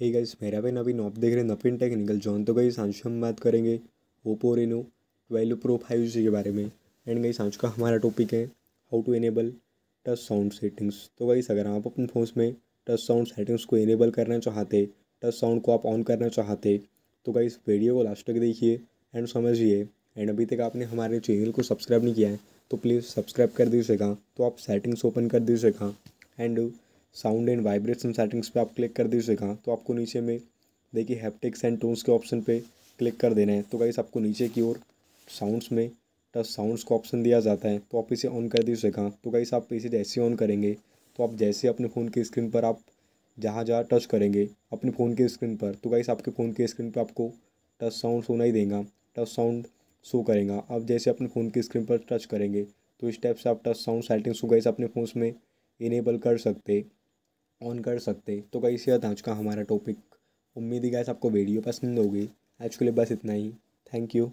hey guys मेरा भाई नवीन आप देख रहे हैं नवीन टेक्निकल जॉन तो गई सांझ हम बात करेंगे Oppo Reno twelve Pro five G के बारे में एंड गई सांझ का हमारा टॉपिक है how to enable touch sound settings तो गाइस अगर आप अपने फ़ोन में टच साउंड सेटिंग्स को एनेबल करना चाहते टच साउंड को आप ऑन करना चाहते तो गई वीडियो को लास्ट तक देखिए एंड समझिए एंड अभी तक आपने हमारे चैनल को सब्सक्राइब नहीं किया है तो प्लीज़ सब्सक्राइब कर दीजिएगा तो आप सेटिंग्स ओपन कर दीजिएगा and sound and vibration settings पे आप क्लिक कर दीजिए कहाँ तो आपको नीचे में देखिए हैप्टिक्स एंड टोन्स के ऑप्शन पे क्लिक कर देना है तो गाइस आपको नीचे की ओर साउंड्स में टच साउंड्स का ऑप्शन दिया जाता है तो आप इसे ऑन कर दीजिए कहाँ तो गाइस आप इसे जैसे ऑन करेंगे तो आप जैसे अपने फ़ोन की स्क्रीन पर आप जहाँ जहाँ टच करेंगे अपने फ़ोन की स्क्रीन पर तो गाइस आपके फ़ोन की स्क्रीन पर आपको टच साउंड होना ही देगा टच साउंड शो करेगा आप जैसे अपने फ़ोन की स्क्रीन पर टच करेंगे तो इस टाइप से आप टच साउंड सेटिंग्स को गाइस अपने फ़ोन में इनेबल कर सकते ऑन कर सकते तो कई से आज का हमारा टॉपिक उम्मीद ही गैस आपको वीडियो पसंद होगी आज के लिए बस इतना ही थैंक यू